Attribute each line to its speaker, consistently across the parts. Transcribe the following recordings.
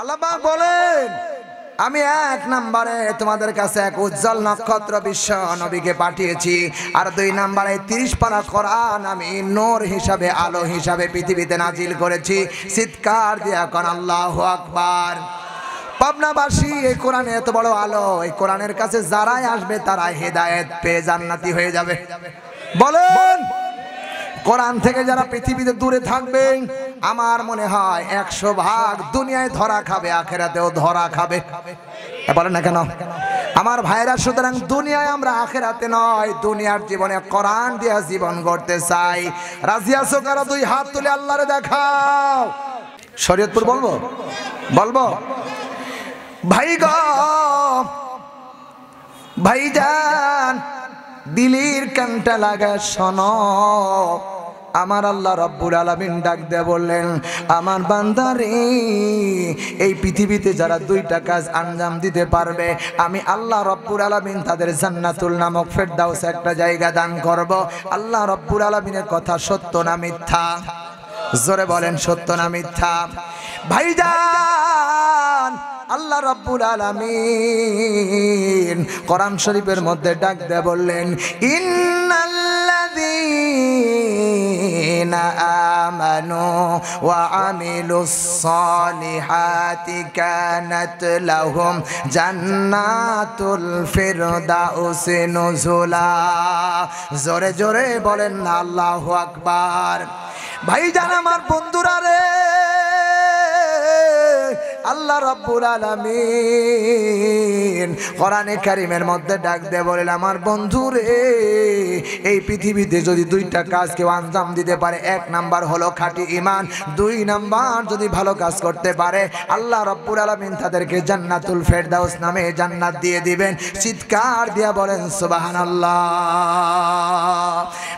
Speaker 1: আল্লাহ বলেন আমি এক নম্বরে তোমাদের কাছে এক উজ্জ্বল নক্ষত্র বিশ্ব নবীকে পাঠিয়েছি আর দুই নম্বরে তিরিশ পারা কোরআন আমি নোর হিসাবে আলো হিসাবে পৃথিবীতে নাজিল করেছি চিৎকার দিয়ে এখন আল্লাহ আকবার পাবনাবাসী এই কোরআনে এত বড় আলো এই কোরআনের কাছে যারাই আসবে তারা হেদায়েত পেয়ে জান্নাতি হয়ে যাবে বলেন কোরআন থেকে যারা পৃথিবীতে দূরে থাকবেন আমার মনে হয় একশো ভাগ দুনিয়ায় ধরা খাবে আখেরাতেও ধরা খাবে বলেন না কেন আমার ভাইরা সুতরাং দুনিয়ায় আমরা আখেরাতে নয় দুনিয়ার জীবনে কোরআন দিয়ে জীবন গড়তে চাই রাজিয়া সোকারা দুই হাত তুলে আল্লাহরে দেখাও শরীয়তপুর বলবো বলবো ভাই গ ভাইজান দিলির কানটা লাগা শোনো আমার আল্লাহ রব্বুল আলমিন ডাক দেয়া বললেন আমার বান্দারে এই পৃথিবীতে যারা দুইটা কাজ আঞ্জাম দিতে পারবে আমি আল্লাহ রব্বুল আলমিন তাদের জান্নাতুল নামক ফেরদাউস একটা জায়গা দান করব আল্লাহ রব্বুল আলমিনের কথা সত্য না মিথ্যা জোরে বলেন সত্য না মিথ্যা ভাই আল্লাহ রব্বুল আলমিন করাম শরীফের মধ্যে ডাক দেয়া বললেন ইন্নাল্লাযী الذين آمنوا وعملوا الصالحات كانت لهم جنات الفردوس نزلا জোরে জোরে বলেন আল্লাহ আকবার ভাই জান আমার বন্ধুরা রে আল্লাহ রব্বুল আলামিন কোরআনে কারিমের মধ্যে ডাক দিয়ে বলেন আমার বন্ধু রে এই পৃথিবীতে যদি দুইটা কাজ কেউ আঞ্জাম দিতে পারে এক নাম্বার হলো খাঁটি ইমান দুই নাম্বার যদি ভালো কাজ করতে পারে আল্লাহ রব্বুল আলামিন তাদেরকে জান্নাতুল ফেরদাউস নামে জান্নাত দিয়ে দিবেন চিৎকার দিয়া বলেন সুবহানাল্লাহ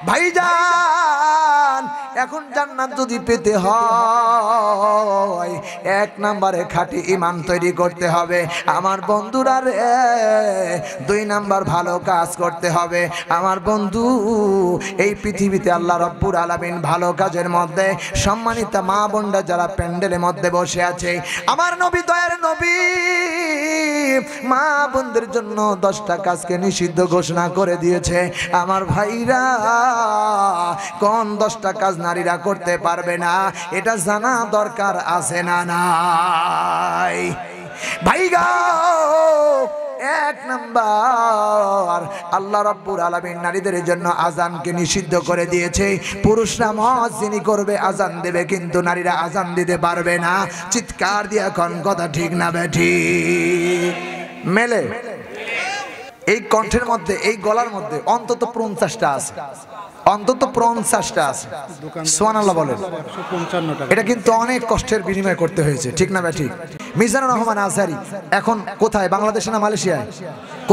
Speaker 1: ভাইজান এখন জান্নাত যদি পেতে হয় এক নাম্বারে খাটি ইমান তৈরি করতে হবে আমার বন্ধুরা রে দুই নাম্বার ভালো কাজ করতে হবে আমার বন্ধু এই পৃথিবীতে আল্লাহ রব্বুর আলামিন ভালো কাজের মধ্যে সম্মানিত মা বোনরা যারা প্যান্ডেলের মধ্যে বসে আছে আমার নবী মা বোনদের জন্য দশটা কাজকে নিষিদ্ধ ঘোষণা করে দিয়েছে আমার ভাইরা কোন দশটা কাজ নারীরা করতে পারবে না এটা জানা দরকার আছে না নাই ভাইগা এক নাম্বার আল্লাহ রব্বুর আলমিন নারীদের জন্য আজানকে নিষিদ্ধ করে দিয়েছে পুরুষরা মজ যিনি করবে আজান দেবে কিন্তু নারীরা আজান দিতে পারবে না চিৎকার দিয়ে এখন কথা ঠিক না বেঠি মেলে এই কণ্ঠের মধ্যে এই গলার মধ্যে অন্তত পঞ্চাশটা আছে অন্তত পঞ্চাশটা আছে সোয়ানাল্লাহ বলেন এটা কিন্তু অনেক কষ্টের বিনিময় করতে হয়েছে ঠিক না ব্যাঠিক মিজানুর রহমান আজহারি এখন কোথায় বাংলাদেশে না মালয়েশিয়ায়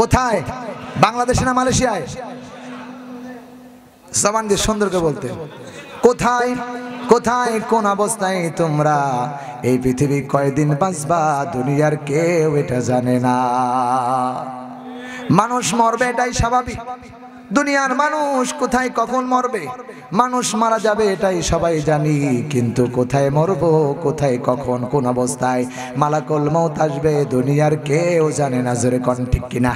Speaker 1: কোথায় বাংলাদেশে না মালয়েশিয়ায় সাবান দিয়ে সুন্দরকে বলতে কোথায় কোথায় কোন অবস্থায় তোমরা এই পৃথিবী কয়দিন বাঁচবা দুনিয়ার কেউ এটা জানে না মানুষ মরবে এটাই স্বাভাবিক দুনিয়ার মানুষ কোথায় কখন মরবে মানুষ মারা যাবে এটাই সবাই জানি কিন্তু কোথায় মরব কোথায় কখন কোন অবস্থায় মালাকল মত আসবে দুনিয়ার কেউ জানে না জোরে কন ঠিক কিনা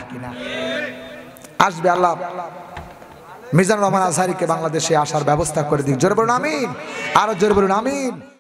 Speaker 1: আসবে আল্লাহ মিজান রহমান আসারিকে বাংলাদেশে আসার ব্যবস্থা করে দিক জোরে বলুন আমিন আরো জোরে বলুন আমিন